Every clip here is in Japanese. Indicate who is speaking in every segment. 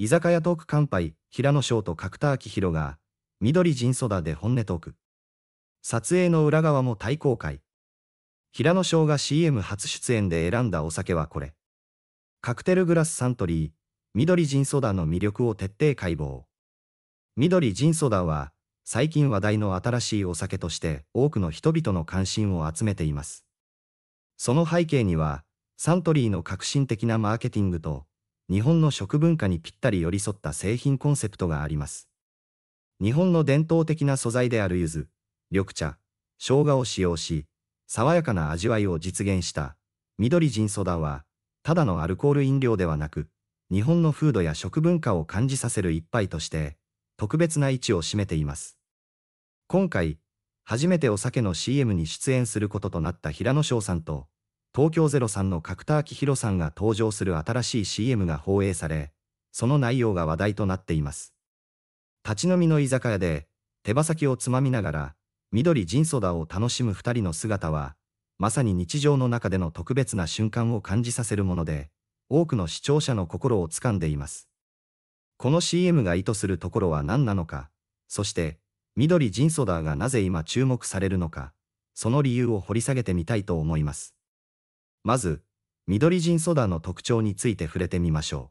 Speaker 1: 居酒屋トーク乾杯、平野翔と角田明宏が、緑人ソダで本音トーク。撮影の裏側も大公開。平野翔が CM 初出演で選んだお酒はこれ。カクテルグラスサントリー、緑人ンソダの魅力を徹底解剖。緑人ンソダは、最近話題の新しいお酒として多くの人々の関心を集めています。その背景には、サントリーの革新的なマーケティングと、日本の食文化にぴったり寄り添った製品コンセプトがあります。日本の伝統的な素材である柚子、緑茶、生姜を使用し、爽やかな味わいを実現した緑ジンソダは、ただのアルコール飲料ではなく、日本の風土や食文化を感じさせる一杯として、特別な位置を占めています。今回、初めてお酒の CM に出演することとなった平野翔さんと、東京03の角田明宏さんが登場する新しい CM が放映され、その内容が話題となっています。立ち飲みの居酒屋で、手羽先をつまみながら、緑ジンソダを楽しむ二人の姿は、まさに日常の中での特別な瞬間を感じさせるもので、多くの視聴者の心をつかんでいます。この CM が意図するところは何なのか、そして、緑ジンソダがなぜ今注目されるのか、その理由を掘り下げてみたいと思います。まず、緑ジンソダの特徴について触れてみましょう。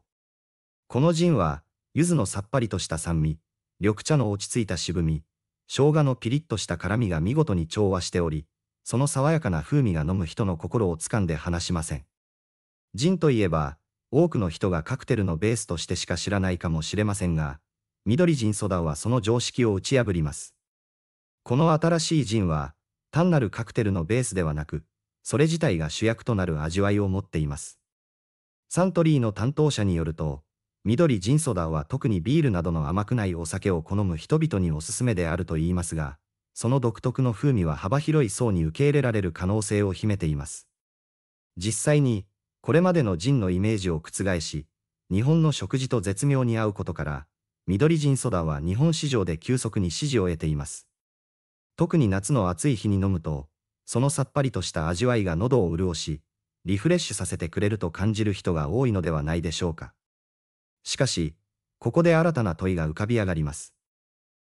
Speaker 1: このジンは、柚子のさっぱりとした酸味、緑茶の落ち着いた渋み、生姜のピリッとした辛みが見事に調和しており、その爽やかな風味が飲む人の心をつかんで離しません。ジンといえば、多くの人がカクテルのベースとしてしか知らないかもしれませんが、緑ジンソダはその常識を打ち破ります。この新しいジンは、単なるカクテルのベースではなく、それ自体が主役となる味わいを持っています。サントリーの担当者によると、緑ジンソダは特にビールなどの甘くないお酒を好む人々におすすめであると言いますが、その独特の風味は幅広い層に受け入れられる可能性を秘めています。実際に、これまでのジンのイメージを覆し、日本の食事と絶妙に合うことから、緑ジンソダは日本市場で急速に支持を得ています。特に夏の暑い日に飲むと、そのさっぱりとした味わいが喉を潤し、リフレッシュさせてくれると感じる人が多いのではないでしょうか。しかし、ここで新たな問いが浮かび上がります。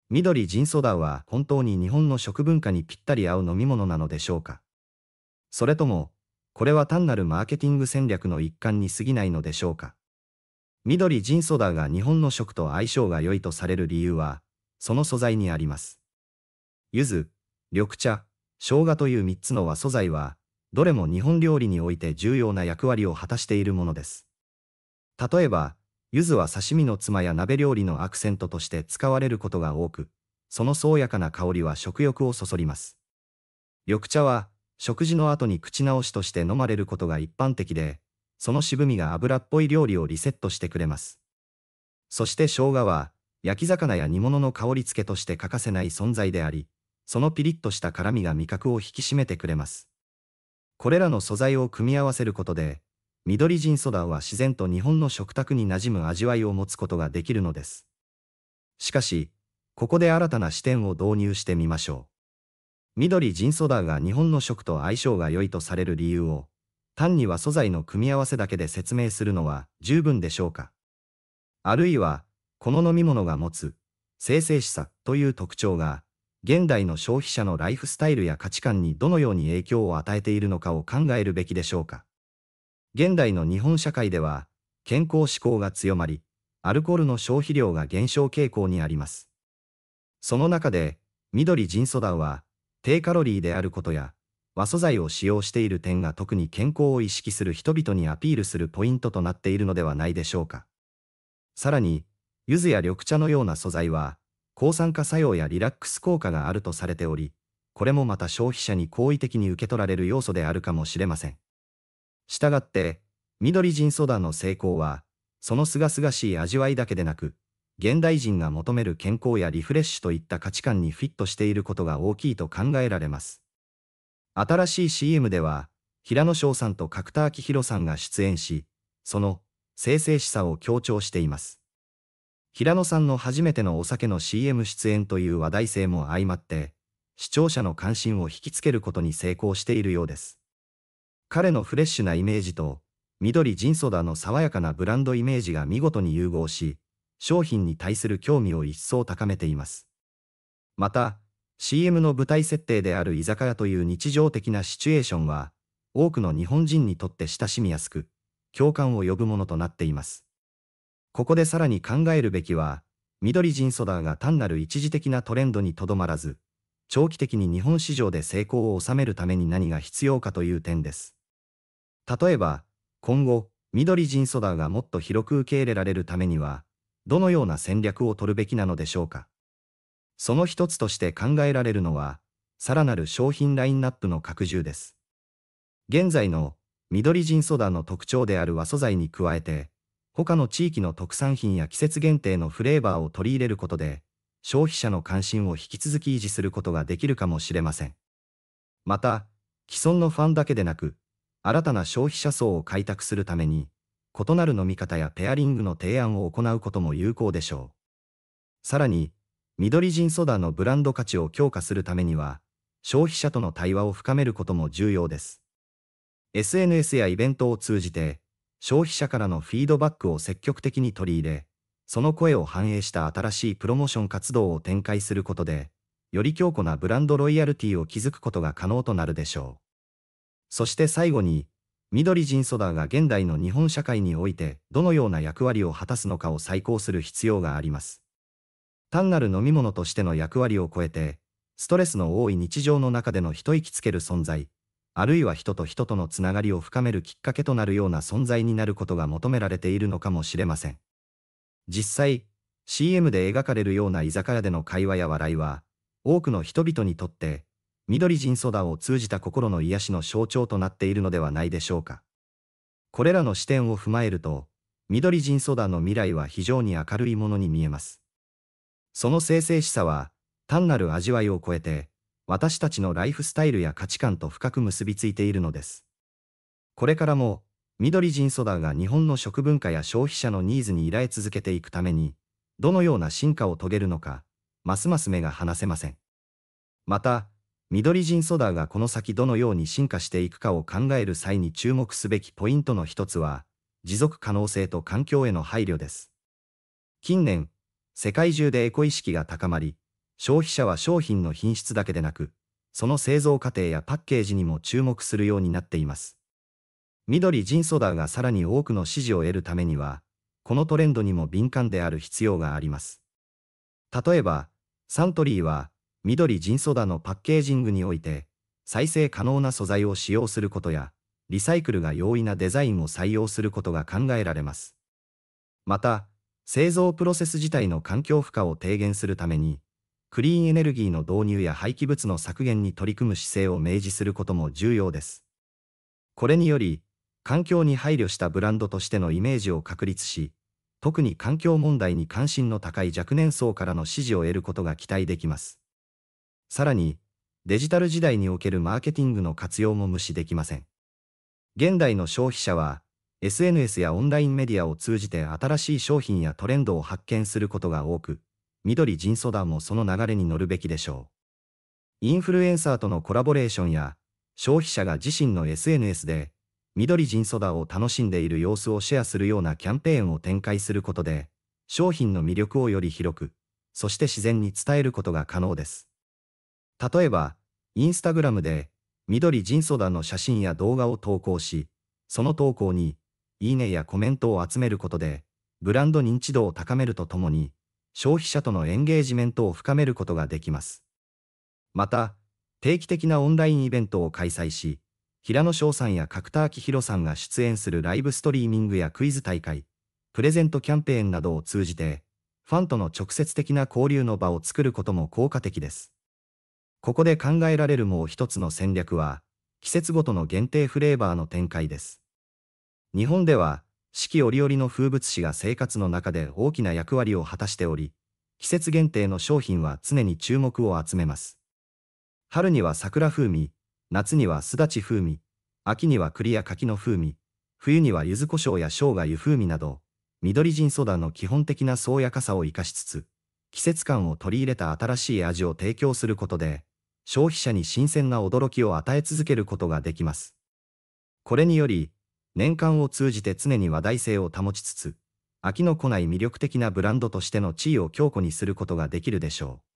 Speaker 1: 緑ジンソダは本当に日本の食文化にぴったり合う飲み物なのでしょうかそれとも、これは単なるマーケティング戦略の一環に過ぎないのでしょうか緑ジンソダが日本の食と相性が良いとされる理由は、その素材にあります。柚子、緑茶、生姜という3つの和素材は、どれも日本料理において重要な役割を果たしているものです。例えば、柚子は刺身のつまや鍋料理のアクセントとして使われることが多く、その爽やかな香りは食欲をそそります。緑茶は、食事の後に口直しとして飲まれることが一般的で、その渋みが油っぽい料理をリセットしてくれます。そして生姜は、焼き魚や煮物の香り付けとして欠かせない存在であり、そのピリッとした辛みが味覚を引き締めてくれます。これらの素材を組み合わせることで、緑ジンソダーは自然と日本の食卓に馴染む味わいを持つことができるのです。しかし、ここで新たな視点を導入してみましょう。緑ジンソダーが日本の食と相性が良いとされる理由を、単には素材の組み合わせだけで説明するのは十分でしょうか。あるいは、この飲み物が持つ、生々しさという特徴が、現代の消費者のライフスタイルや価値観にどのように影響を与えているのかを考えるべきでしょうか。現代の日本社会では、健康志向が強まり、アルコールの消費量が減少傾向にあります。その中で、緑腎素ソは、低カロリーであることや、和素材を使用している点が特に健康を意識する人々にアピールするポイントとなっているのではないでしょうか。さらに、柚子や緑茶のような素材は、抗酸化作用やリラックス効果があるとされており、これもまた消費者に好意的に受け取られる要素であるかもしれません。したがって、緑人ソダの成功は、その清々しい味わいだけでなく、現代人が求める健康やリフレッシュといった価値観にフィットしていることが大きいと考えられます。新しい CM では、平野翔さんと角田明宏さんが出演し、その、生々しさを強調しています。平野さんの初めてのお酒の CM 出演という話題性も相まって、視聴者の関心を引きつけることに成功しているようです。彼のフレッシュなイメージと、緑ジンソダの爽やかなブランドイメージが見事に融合し、商品に対する興味を一層高めています。また、CM の舞台設定である居酒屋という日常的なシチュエーションは、多くの日本人にとって親しみやすく、共感を呼ぶものとなっています。ここでさらに考えるべきは、緑人ソダーが単なる一時的なトレンドにとどまらず、長期的に日本市場で成功を収めるために何が必要かという点です。例えば、今後、緑人ソダーがもっと広く受け入れられるためには、どのような戦略を取るべきなのでしょうか。その一つとして考えられるのは、さらなる商品ラインナップの拡充です。現在の緑人ソダーの特徴である和素材に加えて、他の地域の特産品や季節限定のフレーバーを取り入れることで、消費者の関心を引き続き維持することができるかもしれません。また、既存のファンだけでなく、新たな消費者層を開拓するために、異なる飲み方やペアリングの提案を行うことも有効でしょう。さらに、緑ジンソダのブランド価値を強化するためには、消費者との対話を深めることも重要です。SNS やイベントを通じて、消費者からのフィードバックを積極的に取り入れ、その声を反映した新しいプロモーション活動を展開することで、より強固なブランドロイヤルティを築くことが可能となるでしょう。そして最後に、緑人ソダーが現代の日本社会においてどのような役割を果たすのかを再考する必要があります。単なる飲み物としての役割を超えて、ストレスの多い日常の中での一息つける存在、あるいは人と人とのつながりを深めるきっかけとなるような存在になることが求められているのかもしれません。実際、CM で描かれるような居酒屋での会話や笑いは、多くの人々にとって、緑人ソダを通じた心の癒しの象徴となっているのではないでしょうか。これらの視点を踏まえると、緑人ソダの未来は非常に明るいものに見えます。その生々しさは、単なる味わいを超えて、私たちのライフスタイルや価値観と深く結びついているのです。これからも、緑人ソダーが日本の食文化や消費者のニーズに依頼続けていくために、どのような進化を遂げるのか、ますます目が離せません。また、緑人ソダーがこの先どのように進化していくかを考える際に注目すべきポイントの一つは、持続可能性と環境への配慮です。近年、世界中でエコ意識が高まり、消費者は商品の品質だけでなく、その製造過程やパッケージにも注目するようになっています。緑ジンソダがさらに多くの支持を得るためには、このトレンドにも敏感である必要があります。例えば、サントリーは、緑ジンソダのパッケージングにおいて、再生可能な素材を使用することや、リサイクルが容易なデザインを採用することが考えられます。また、製造プロセス自体の環境負荷を低減するために、クリーンエネルギーの導入や廃棄物の削減に取り組む姿勢を明示することも重要です。これにより、環境に配慮したブランドとしてのイメージを確立し、特に環境問題に関心の高い若年層からの支持を得ることが期待できます。さらに、デジタル時代におけるマーケティングの活用も無視できません。現代の消費者は、SNS やオンラインメディアを通じて新しい商品やトレンドを発見することが多く、緑人相談もその流れに乗るべきでしょう。インフルエンサーとのコラボレーションや、消費者が自身の SNS で、緑人ソダを楽しんでいる様子をシェアするようなキャンペーンを展開することで、商品の魅力をより広く、そして自然に伝えることが可能です。例えば、インスタグラムで、緑ジンソダの写真や動画を投稿し、その投稿に、いいねやコメントを集めることで、ブランド認知度を高めるとともに、消費者とのエンゲージメントを深めることができます。また、定期的なオンラインイベントを開催し、平野翔さんや角田明宏さんが出演するライブストリーミングやクイズ大会、プレゼントキャンペーンなどを通じて、ファンとの直接的な交流の場を作ることも効果的です。ここで考えられるもう一つの戦略は、季節ごとの限定フレーバーの展開です。日本では、四季折々の風物詩が生活の中で大きな役割を果たしており、季節限定の商品は常に注目を集めます。春には桜風味、夏にはすだち風味、秋には栗や柿の風味、冬には柚子胡椒や生姜湯風味など、緑人ソダの基本的な爽やかさを生かしつつ、季節感を取り入れた新しい味を提供することで、消費者に新鮮な驚きを与え続けることができます。これにより、年間を通じて常に話題性を保ちつつ、飽きのこない魅力的なブランドとしての地位を強固にすることができるでしょう。